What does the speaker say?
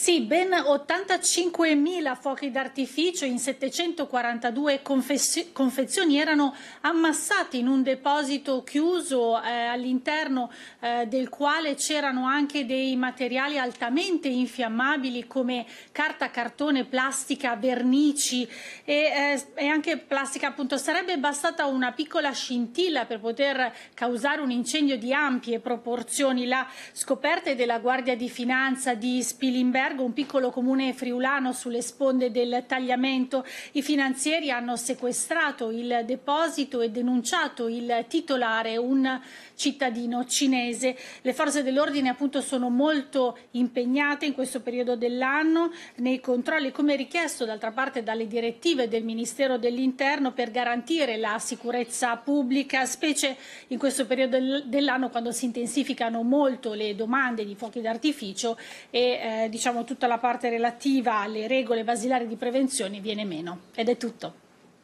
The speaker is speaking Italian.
Sì, ben 85.000 fuochi d'artificio in 742 confezioni erano ammassati in un deposito chiuso eh, all'interno eh, del quale c'erano anche dei materiali altamente infiammabili come carta, cartone, plastica, vernici e, eh, e anche plastica appunto. Sarebbe bastata una piccola scintilla per poter causare un incendio di ampie proporzioni. La scoperta della Guardia di Finanza di Spilimberg Largo, un piccolo comune friulano sulle sponde del tagliamento. I finanzieri hanno sequestrato il deposito e denunciato il titolare, un cittadino cinese. Le forze dell'ordine appunto sono molto impegnate in questo periodo dell'anno nei controlli, come richiesto d'altra parte dalle direttive del Ministero dell'Interno per garantire la sicurezza pubblica, specie in questo periodo dell'anno quando si intensificano molto le domande di fuochi d'artificio e eh, diciamo diciamo, tutta la parte relativa alle regole basilari di prevenzione viene meno. Ed è tutto.